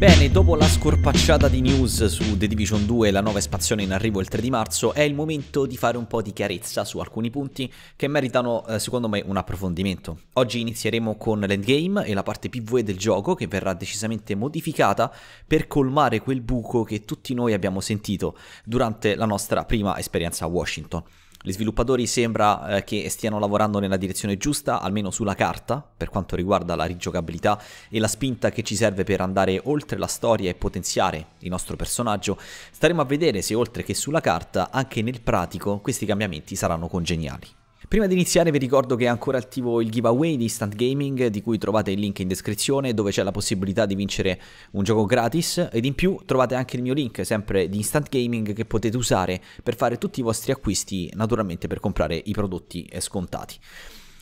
Bene, dopo la scorpacciata di news su The Division 2 e la nuova espansione in arrivo il 3 di marzo, è il momento di fare un po' di chiarezza su alcuni punti che meritano, eh, secondo me, un approfondimento. Oggi inizieremo con l'endgame e la parte PvE del gioco che verrà decisamente modificata per colmare quel buco che tutti noi abbiamo sentito durante la nostra prima esperienza a Washington. Gli sviluppatori sembra eh, che stiano lavorando nella direzione giusta, almeno sulla carta, per quanto riguarda la rigiocabilità e la spinta che ci serve per andare oltre la storia e potenziare il nostro personaggio. Staremo a vedere se oltre che sulla carta, anche nel pratico questi cambiamenti saranno congeniali. Prima di iniziare vi ricordo che è ancora attivo il giveaway di Instant Gaming, di cui trovate il link in descrizione, dove c'è la possibilità di vincere un gioco gratis, ed in più trovate anche il mio link, sempre di Instant Gaming, che potete usare per fare tutti i vostri acquisti, naturalmente per comprare i prodotti scontati.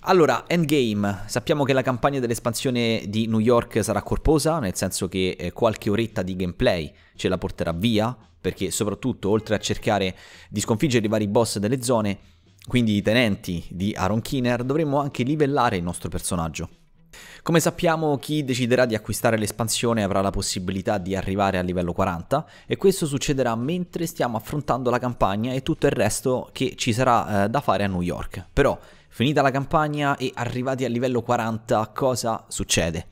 Allora, Endgame, sappiamo che la campagna dell'espansione di New York sarà corposa, nel senso che eh, qualche oretta di gameplay ce la porterà via, perché soprattutto oltre a cercare di sconfiggere i vari boss delle zone, quindi i tenenti di Aaron Keener dovremmo anche livellare il nostro personaggio. Come sappiamo chi deciderà di acquistare l'espansione avrà la possibilità di arrivare a livello 40 e questo succederà mentre stiamo affrontando la campagna e tutto il resto che ci sarà eh, da fare a New York. Però Finita la campagna e arrivati al livello 40, cosa succede?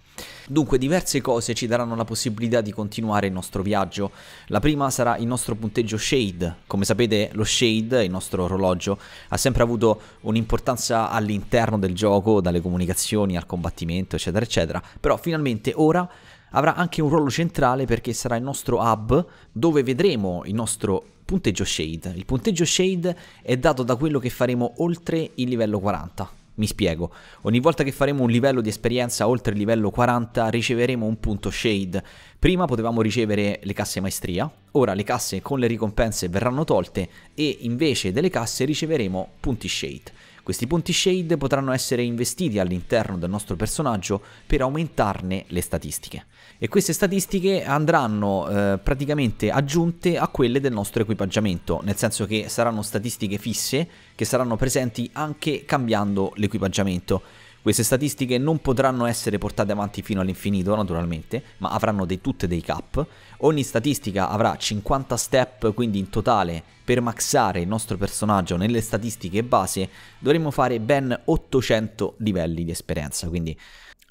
Dunque diverse cose ci daranno la possibilità di continuare il nostro viaggio. La prima sarà il nostro punteggio Shade. Come sapete lo Shade, il nostro orologio, ha sempre avuto un'importanza all'interno del gioco, dalle comunicazioni al combattimento eccetera eccetera. Però finalmente ora avrà anche un ruolo centrale perché sarà il nostro hub dove vedremo il nostro punteggio shade. Il punteggio shade è dato da quello che faremo oltre il livello 40. Mi spiego, ogni volta che faremo un livello di esperienza oltre il livello 40 riceveremo un punto shade. Prima potevamo ricevere le casse maestria, ora le casse con le ricompense verranno tolte e invece delle casse riceveremo punti shade. Questi punti shade potranno essere investiti all'interno del nostro personaggio per aumentarne le statistiche. E queste statistiche andranno eh, praticamente aggiunte a quelle del nostro equipaggiamento, nel senso che saranno statistiche fisse che saranno presenti anche cambiando l'equipaggiamento. Queste statistiche non potranno essere portate avanti fino all'infinito, naturalmente, ma avranno dei, tutte dei cap, Ogni statistica avrà 50 step, quindi in totale per maxare il nostro personaggio nelle statistiche base dovremmo fare ben 800 livelli di esperienza, quindi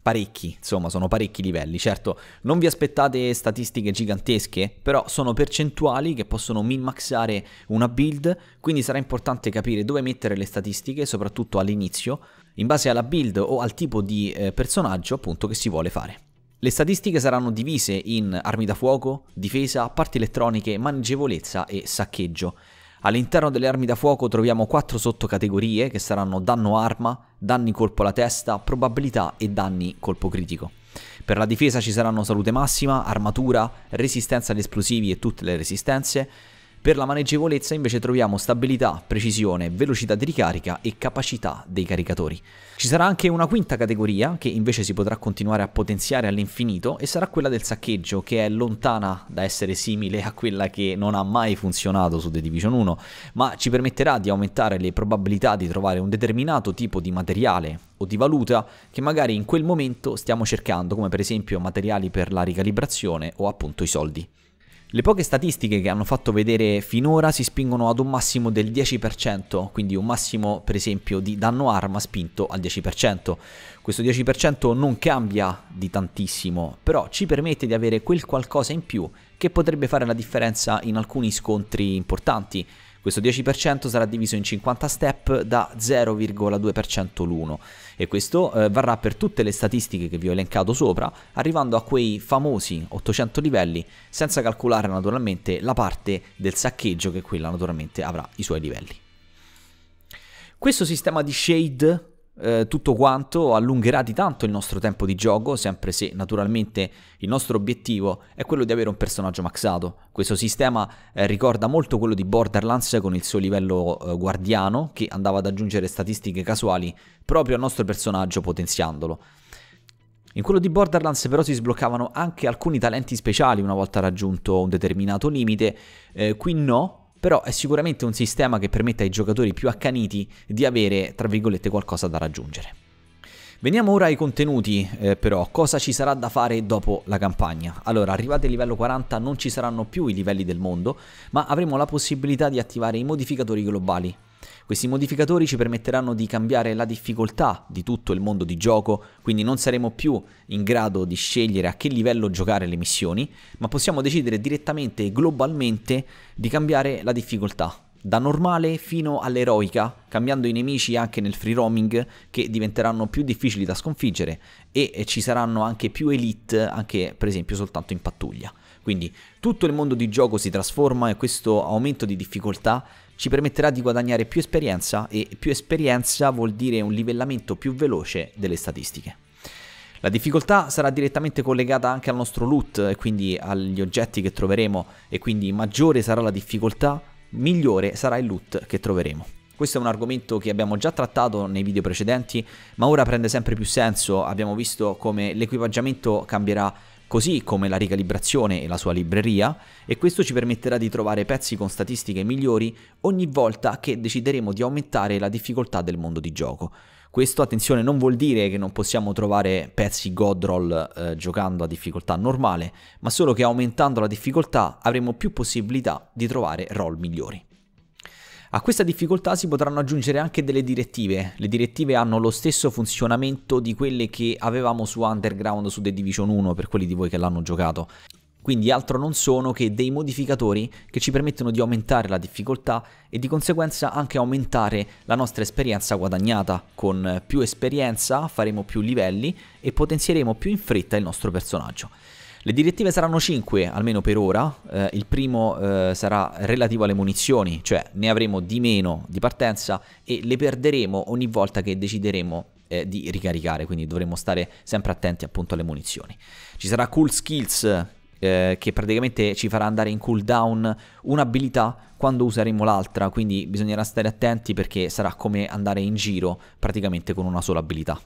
parecchi, insomma sono parecchi livelli. Certo, non vi aspettate statistiche gigantesche, però sono percentuali che possono min-maxare una build, quindi sarà importante capire dove mettere le statistiche, soprattutto all'inizio, in base alla build o al tipo di eh, personaggio appunto che si vuole fare. Le statistiche saranno divise in armi da fuoco, difesa, parti elettroniche, maneggevolezza e saccheggio. All'interno delle armi da fuoco troviamo quattro sottocategorie che saranno danno arma, danni colpo alla testa, probabilità e danni colpo critico. Per la difesa ci saranno salute massima, armatura, resistenza agli esplosivi e tutte le resistenze, per la maneggevolezza invece troviamo stabilità, precisione, velocità di ricarica e capacità dei caricatori. Ci sarà anche una quinta categoria che invece si potrà continuare a potenziare all'infinito e sarà quella del saccheggio che è lontana da essere simile a quella che non ha mai funzionato su The Division 1 ma ci permetterà di aumentare le probabilità di trovare un determinato tipo di materiale o di valuta che magari in quel momento stiamo cercando come per esempio materiali per la ricalibrazione o appunto i soldi. Le poche statistiche che hanno fatto vedere finora si spingono ad un massimo del 10%, quindi un massimo per esempio di danno arma spinto al 10%. Questo 10% non cambia di tantissimo, però ci permette di avere quel qualcosa in più che potrebbe fare la differenza in alcuni scontri importanti. Questo 10% sarà diviso in 50 step da 0,2% l'uno e questo eh, varrà per tutte le statistiche che vi ho elencato sopra, arrivando a quei famosi 800 livelli senza calcolare naturalmente la parte del saccheggio che quella naturalmente avrà i suoi livelli. Questo sistema di shade eh, tutto quanto allungherà di tanto il nostro tempo di gioco, sempre se naturalmente il nostro obiettivo è quello di avere un personaggio maxato. Questo sistema eh, ricorda molto quello di Borderlands con il suo livello eh, guardiano che andava ad aggiungere statistiche casuali proprio al nostro personaggio potenziandolo. In quello di Borderlands però si sbloccavano anche alcuni talenti speciali una volta raggiunto un determinato limite, eh, qui no, però è sicuramente un sistema che permette ai giocatori più accaniti di avere, tra virgolette, qualcosa da raggiungere. Veniamo ora ai contenuti, eh, però cosa ci sarà da fare dopo la campagna? Allora, arrivati al livello 40 non ci saranno più i livelli del mondo, ma avremo la possibilità di attivare i modificatori globali, questi modificatori ci permetteranno di cambiare la difficoltà di tutto il mondo di gioco, quindi non saremo più in grado di scegliere a che livello giocare le missioni, ma possiamo decidere direttamente e globalmente di cambiare la difficoltà da normale fino all'eroica, cambiando i nemici anche nel free roaming che diventeranno più difficili da sconfiggere e ci saranno anche più elite, anche per esempio soltanto in pattuglia. Quindi tutto il mondo di gioco si trasforma e questo aumento di difficoltà ci permetterà di guadagnare più esperienza e più esperienza vuol dire un livellamento più veloce delle statistiche. La difficoltà sarà direttamente collegata anche al nostro loot e quindi agli oggetti che troveremo e quindi maggiore sarà la difficoltà, migliore sarà il loot che troveremo. Questo è un argomento che abbiamo già trattato nei video precedenti, ma ora prende sempre più senso. Abbiamo visto come l'equipaggiamento cambierà così come la ricalibrazione e la sua libreria, e questo ci permetterà di trovare pezzi con statistiche migliori ogni volta che decideremo di aumentare la difficoltà del mondo di gioco. Questo, attenzione, non vuol dire che non possiamo trovare pezzi Godroll eh, giocando a difficoltà normale, ma solo che aumentando la difficoltà avremo più possibilità di trovare roll migliori. A questa difficoltà si potranno aggiungere anche delle direttive. Le direttive hanno lo stesso funzionamento di quelle che avevamo su Underground su The Division 1 per quelli di voi che l'hanno giocato. Quindi altro non sono che dei modificatori che ci permettono di aumentare la difficoltà e di conseguenza anche aumentare la nostra esperienza guadagnata. Con più esperienza faremo più livelli e potenzieremo più in fretta il nostro personaggio. Le direttive saranno 5, almeno per ora. Eh, il primo eh, sarà relativo alle munizioni, cioè ne avremo di meno di partenza e le perderemo ogni volta che decideremo eh, di ricaricare, quindi dovremo stare sempre attenti appunto alle munizioni. Ci sarà Cool Skills eh, che praticamente ci farà andare in cooldown un'abilità quando useremo l'altra, quindi bisognerà stare attenti perché sarà come andare in giro praticamente con una sola abilità.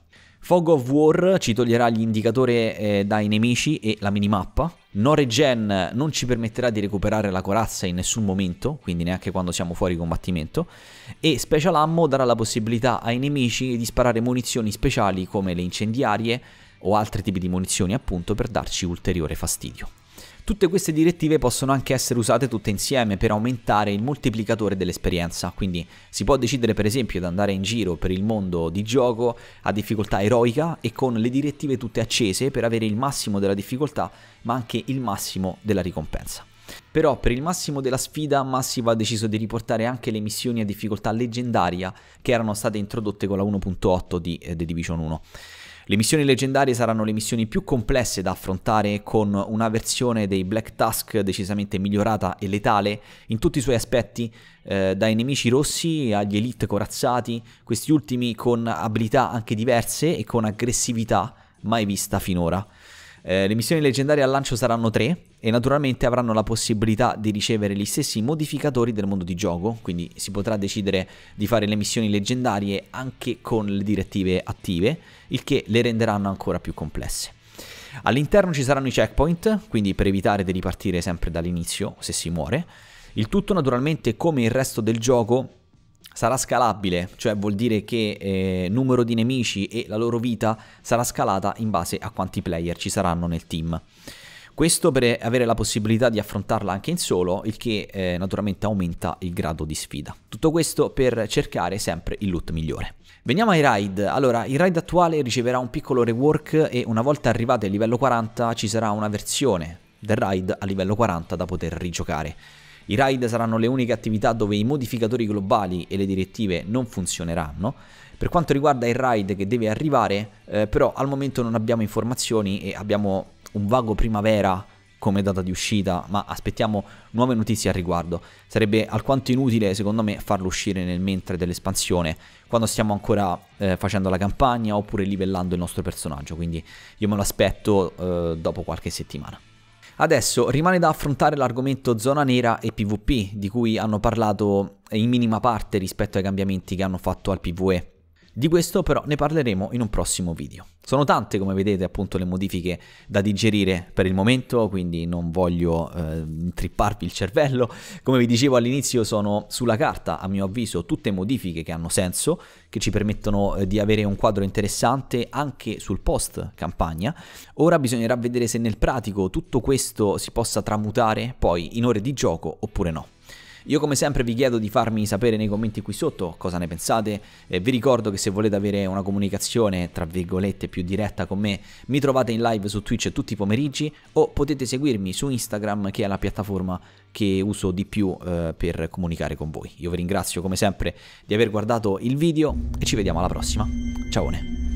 Fog of War ci toglierà l'indicatore eh, dai nemici e la minimappa. No regen non ci permetterà di recuperare la corazza in nessun momento, quindi neanche quando siamo fuori combattimento. E Special Ammo darà la possibilità ai nemici di sparare munizioni speciali come le incendiarie o altri tipi di munizioni appunto per darci ulteriore fastidio. Tutte queste direttive possono anche essere usate tutte insieme per aumentare il moltiplicatore dell'esperienza, quindi si può decidere per esempio di andare in giro per il mondo di gioco a difficoltà eroica e con le direttive tutte accese per avere il massimo della difficoltà ma anche il massimo della ricompensa. Però per il massimo della sfida Massive ha deciso di riportare anche le missioni a difficoltà leggendaria che erano state introdotte con la 1.8 di eh, The Division 1. Le missioni leggendarie saranno le missioni più complesse da affrontare con una versione dei Black Tusk decisamente migliorata e letale in tutti i suoi aspetti, eh, dai nemici rossi agli elite corazzati, questi ultimi con abilità anche diverse e con aggressività mai vista finora. Eh, le missioni leggendarie al lancio saranno tre e naturalmente avranno la possibilità di ricevere gli stessi modificatori del mondo di gioco, quindi si potrà decidere di fare le missioni leggendarie anche con le direttive attive, il che le renderanno ancora più complesse. All'interno ci saranno i checkpoint, quindi per evitare di ripartire sempre dall'inizio se si muore. Il tutto naturalmente come il resto del gioco sarà scalabile, cioè vuol dire che eh, numero di nemici e la loro vita sarà scalata in base a quanti player ci saranno nel team. Questo per avere la possibilità di affrontarla anche in solo, il che eh, naturalmente aumenta il grado di sfida. Tutto questo per cercare sempre il loot migliore. Veniamo ai raid. Allora, il raid attuale riceverà un piccolo rework e una volta arrivati al livello 40 ci sarà una versione del raid a livello 40 da poter rigiocare. I raid saranno le uniche attività dove i modificatori globali e le direttive non funzioneranno. Per quanto riguarda il raid che deve arrivare, eh, però al momento non abbiamo informazioni e abbiamo un vago primavera come data di uscita, ma aspettiamo nuove notizie al riguardo. Sarebbe alquanto inutile, secondo me, farlo uscire nel mentre dell'espansione, quando stiamo ancora eh, facendo la campagna oppure livellando il nostro personaggio, quindi io me lo aspetto eh, dopo qualche settimana. Adesso rimane da affrontare l'argomento zona nera e PvP, di cui hanno parlato in minima parte rispetto ai cambiamenti che hanno fatto al PvE. Di questo però ne parleremo in un prossimo video. Sono tante come vedete appunto le modifiche da digerire per il momento, quindi non voglio eh, intripparvi il cervello. Come vi dicevo all'inizio sono sulla carta a mio avviso tutte modifiche che hanno senso, che ci permettono eh, di avere un quadro interessante anche sul post campagna. Ora bisognerà vedere se nel pratico tutto questo si possa tramutare poi in ore di gioco oppure no. Io come sempre vi chiedo di farmi sapere nei commenti qui sotto cosa ne pensate, eh, vi ricordo che se volete avere una comunicazione tra virgolette più diretta con me mi trovate in live su Twitch tutti i pomeriggi o potete seguirmi su Instagram che è la piattaforma che uso di più eh, per comunicare con voi. Io vi ringrazio come sempre di aver guardato il video e ci vediamo alla prossima. Ciao!